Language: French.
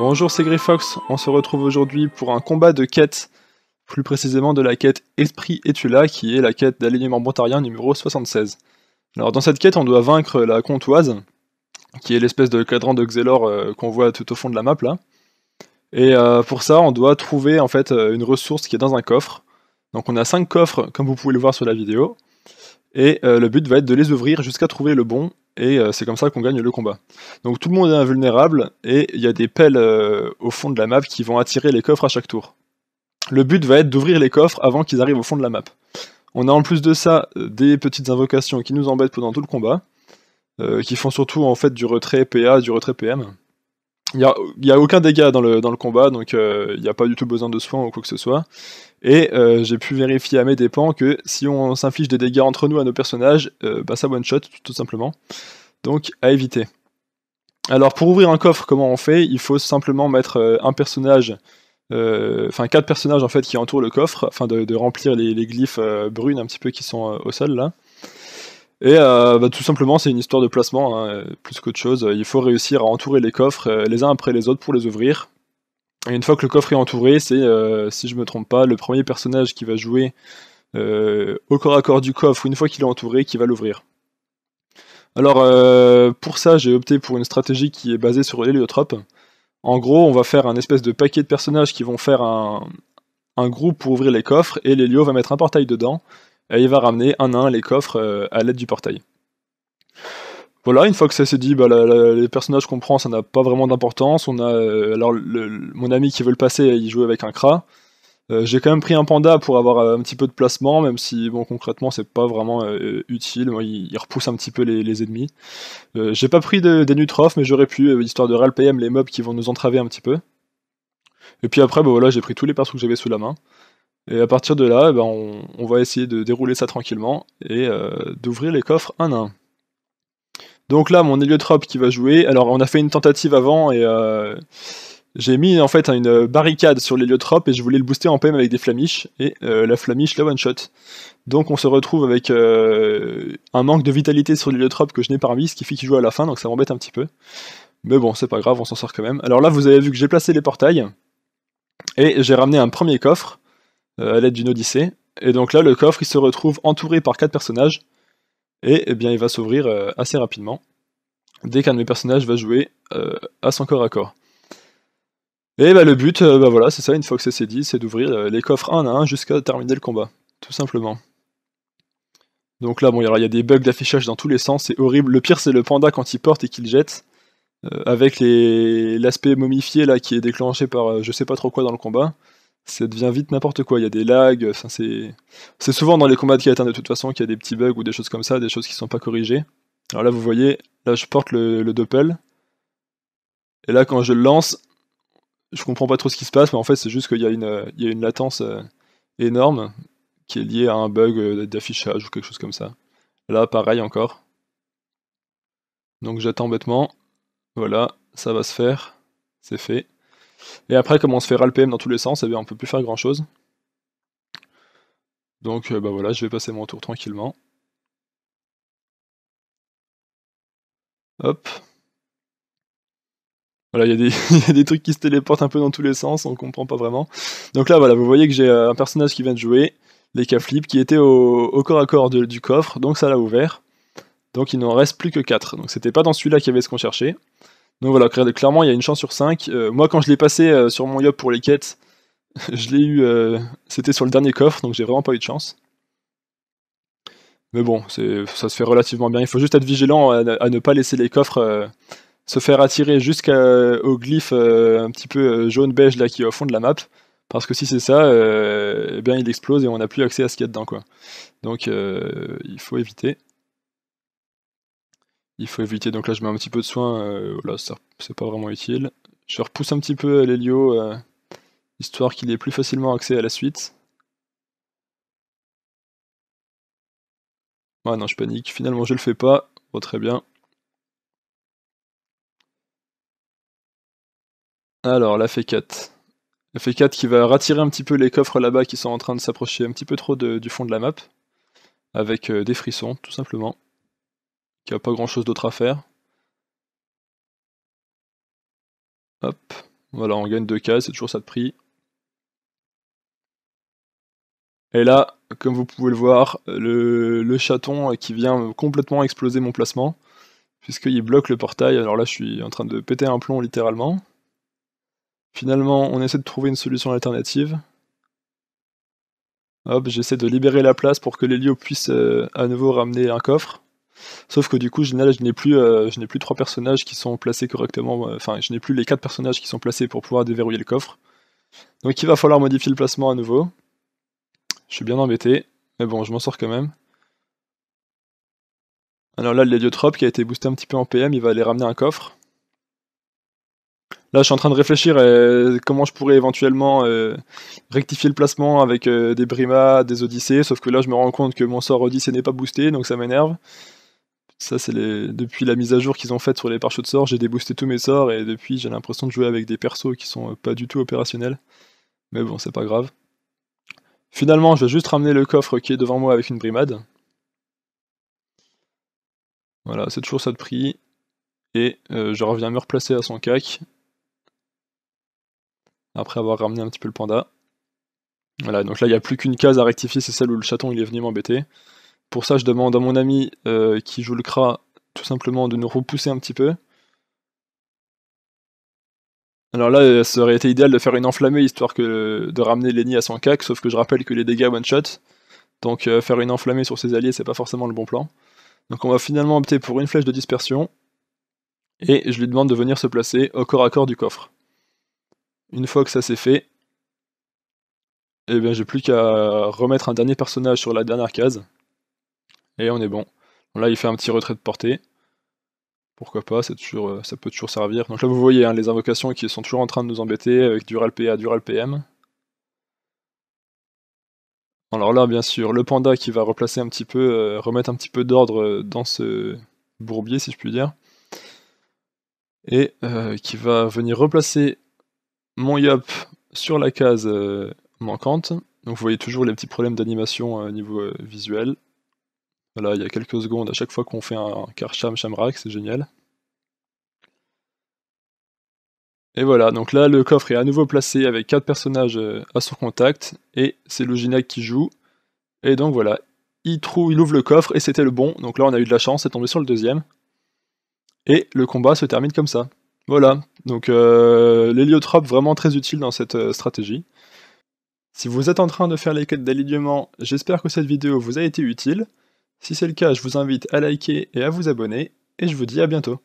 Bonjour, c'est Greyfox. On se retrouve aujourd'hui pour un combat de quête, plus précisément de la quête Esprit Etula, qui est la quête d'alignement montarien numéro 76. Alors, dans cette quête, on doit vaincre la Comtoise, qui est l'espèce de cadran de Xelor euh, qu'on voit tout au fond de la map là. Et euh, pour ça, on doit trouver en fait euh, une ressource qui est dans un coffre. Donc, on a 5 coffres, comme vous pouvez le voir sur la vidéo. Et euh, le but va être de les ouvrir jusqu'à trouver le bon, et euh, c'est comme ça qu'on gagne le combat. Donc tout le monde est invulnérable, et il y a des pelles euh, au fond de la map qui vont attirer les coffres à chaque tour. Le but va être d'ouvrir les coffres avant qu'ils arrivent au fond de la map. On a en plus de ça des petites invocations qui nous embêtent pendant tout le combat, qui font surtout en fait du retrait PA, du retrait PM. Il n'y a, aucun dégât dans le, combat, donc euh, il n'y a pas du tout besoin de soins ou quoi que ce soit. Et euh, j'ai pu vérifier à mes dépens que si on s'inflige des dégâts entre nous à nos personnages, euh, bah ça one shot tout simplement. Donc à éviter. Alors pour ouvrir un coffre, comment on fait Il faut simplement mettre un personnage, enfin quatre personnages en fait qui entourent le coffre, afin de, remplir les, les glyphes brunes un petit peu qui sont au sol là. Et euh, bah, tout simplement, c'est une histoire de placement, hein, euh, plus qu'autre chose. Il faut réussir à entourer les coffres euh, les uns après les autres pour les ouvrir. Et une fois que le coffre est entouré, c'est, si je me trompe pas, le premier personnage qui va jouer au corps à corps du coffre, une fois qu'il est entouré, qui va l'ouvrir. Alors, pour ça, j'ai opté pour une stratégie qui est basée sur l'héliotrope. En gros, on va faire un espèce de paquet de personnages qui vont faire un, un groupe pour ouvrir les coffres, et l'hélio va mettre un portail dedans et il va ramener un à un les coffres euh, à l'aide du portail. Voilà, une fois que ça s'est dit, bah, les personnages qu'on prend, ça n'a pas vraiment d'importance. On a euh, alors mon ami qui veut le passer, il joue avec un cra. Euh, j'ai quand même pris un panda pour avoir un petit peu de placement, même si bon concrètement c'est pas vraiment utile. il, repousse un petit peu les, ennemis. j'ai pas pris de, des nutrophes, mais j'aurais pu, histoire de ralpm les mobs qui vont nous entraver un petit peu. Et puis après, bah, voilà, j'ai pris tous les persos que j'avais sous la main. Et à partir de là, eh ben, on, va essayer de dérouler ça tranquillement et euh, d'ouvrir les coffres un à un. Donc là, mon héliotrope qui va jouer. Alors, on a fait une tentative avant et euh, j'ai mis en fait hein, une barricade sur l'héliotrope et je voulais le booster en PM avec des flamiches. Et euh, la flamiche la one-shot. Donc, on se retrouve avec un manque de vitalité sur l'héliotrope que je n'ai pas remis, ce qui fait qu'il joue à la fin, donc ça m'embête un petit peu. Mais bon, c'est pas grave, on s'en sort quand même. Alors là, vous avez vu que j'ai placé les portails et j'ai ramené un premier coffre. Euh, à l'aide d'une odyssée. Et donc là, le coffre, il se retrouve entouré par quatre personnages, et eh bien, il va s'ouvrir euh, assez rapidement, dès qu'un de mes personnages va jouer euh, à son corps à corps. Et bah, le but, bah, voilà, c'est ça, une fois que c'est dit, c'est d'ouvrir les coffres un à un jusqu'à terminer le combat, tout simplement. Donc là, bon, il y a des bugs d'affichage dans tous les sens, c'est horrible. Le pire, c'est le panda quand il porte et qu'il jette, avec l'aspect momifié là qui est déclenché par je sais pas trop quoi dans le combat ça devient vite n'importe quoi. Il y a des lags. C'est souvent dans les combats de atteint de toute façon qu'il y a des petits bugs ou des choses comme ça, des choses qui ne sont pas corrigées. Alors là, vous voyez, là je porte le, doppel. Et là, quand je le lance, je comprends pas trop ce qui se passe, mais en fait, c'est juste qu'il y, a une latence euh, énorme qui est liée à un bug euh, d'affichage ou quelque chose comme ça. Là, pareil encore. Donc j'attends bêtement. Voilà, ça va se faire. C'est fait. Et après, comme on se fait le PM dans tous les sens, on ne peut plus faire grand chose. Donc euh, bah voilà, je vais passer mon tour tranquillement. Hop. Voilà, il y, a des trucs qui se téléportent un peu dans tous les sens, on comprend pas vraiment. Donc là, voilà, vous voyez que j'ai euh, un personnage qui vient de jouer, les cas flip, qui était au, corps à corps du coffre, donc ça l'a ouvert. Donc il n'en reste plus que 4. Donc c'était pas dans celui-là qu'il y avait ce qu'on cherchait. Donc voilà, clairement, il y a une chance sur 5. Euh, moi, quand je l'ai passé euh, sur mon Yop pour les quêtes, je l'ai eu. Euh, c'était sur le dernier coffre, donc j'ai vraiment pas eu de chance. Mais bon, ça se fait relativement bien. Il faut juste être vigilant à, ne pas laisser les coffres se faire attirer jusqu'au glyphe un petit peu jaune-beige là qui est au fond de la map. Parce que si c'est ça, eh bien il explose et on n'a plus accès à ce qu'il y a dedans. Quoi. Donc il faut éviter il faut éviter. Donc là, je mets un petit peu de soin. Euh, là, c'est pas vraiment utile. Je repousse un petit peu euh, l'hélio, euh, histoire qu'il ait plus facilement accès à la suite. Ah non, je panique. Finalement, je le fais pas. Oh, très bien. Alors, la F4. La F4 qui va rattirer un petit peu les coffres là-bas qui sont en train de s'approcher un petit peu trop du fond de la map. Avec des frissons, tout simplement qui a pas grand chose d'autre à faire. Hop, voilà, on gagne deux cases, c'est toujours ça de prix. Et là, comme vous pouvez le voir, le, chaton qui vient complètement exploser mon placement, puisqu'il bloque le portail, alors là je suis en train de péter un plomb littéralement. Finalement, on essaie de trouver une solution alternative. Hop, j'essaie de libérer la place pour que les puisse puissent euh, à nouveau ramener un coffre. Sauf que du coup, je n'ai plus, euh, je n'ai plus trois personnages qui sont placés correctement. Euh, enfin, je n'ai plus les quatre personnages qui sont placés pour pouvoir déverrouiller le coffre. Donc il va falloir modifier le placement à nouveau. Je suis bien embêté, mais bon, je m'en sors quand même. Alors là, l'héliotrope qui a été boosté un petit peu en PM, il va aller ramener un coffre. Là, je suis en train de réfléchir à euh, comment je pourrais éventuellement rectifier le placement avec des Brimas, des Odyssées, sauf que là, je me rends compte que mon sort Odyssée n'est pas boosté, donc ça m'énerve. Ça, c'est depuis la mise à jour qu'ils ont faite sur les pare de sorts, j'ai déboosté tous mes sorts et depuis j'ai l'impression de jouer avec des persos qui sont euh, pas du tout opérationnels. Mais bon, c'est pas grave. Finalement, je vais juste ramener le coffre qui est devant moi avec une brimade. Voilà, c'est toujours ça de prix. Et euh, je reviens me replacer à son cac. Après avoir ramené un petit peu le panda. Voilà, donc là, il n'y a plus qu'une case à rectifier, c'est celle où le chaton il est venu m'embêter. Pour ça, je demande à mon ami euh, qui joue le Kra, tout simplement, de nous repousser un petit peu. Alors là, euh, ça aurait été idéal de faire une enflammée, histoire de ramener Lenny à son cac, sauf que je rappelle que les dégâts one-shot, donc euh, faire une enflammée sur ses alliés, c'est pas forcément le bon plan. Donc on va finalement opter pour une flèche de dispersion, et je lui demande de venir se placer au corps à corps du coffre. Une fois que ça c'est fait, eh bien j'ai plus qu'à remettre un dernier personnage sur la dernière case, et on est bon. là, il fait un petit retrait de portée. Pourquoi pas, euh, ça peut toujours servir. Donc là, vous voyez hein, les invocations qui sont toujours en train de nous embêter avec Dural PA, Dural PM. Alors là, bien sûr, le panda qui va replacer un petit peu, euh, remettre un petit peu d'ordre dans ce bourbier, si je puis dire. Et euh, qui va venir replacer mon yop sur la case manquante. Donc vous voyez toujours les petits problèmes d'animation au niveau visuel. Voilà, il y a quelques secondes à chaque fois qu'on fait un Karcham Shamrak, c'est génial. Et voilà, donc là le coffre est à nouveau placé avec 4 personnages euh, à son contact, et c'est le qui joue. Et donc voilà, il il ouvre le coffre, et c'était le bon, donc là on a eu de la chance, c'est tombé sur le deuxième. Et le combat se termine comme ça. Voilà, donc euh, l'héliotrope vraiment très utile dans cette euh, stratégie. Si vous êtes en train de faire les quêtes d'alignement, j'espère que cette vidéo vous a été utile. Si c'est le cas, je vous invite à liker et à vous abonner, et je vous dis à bientôt.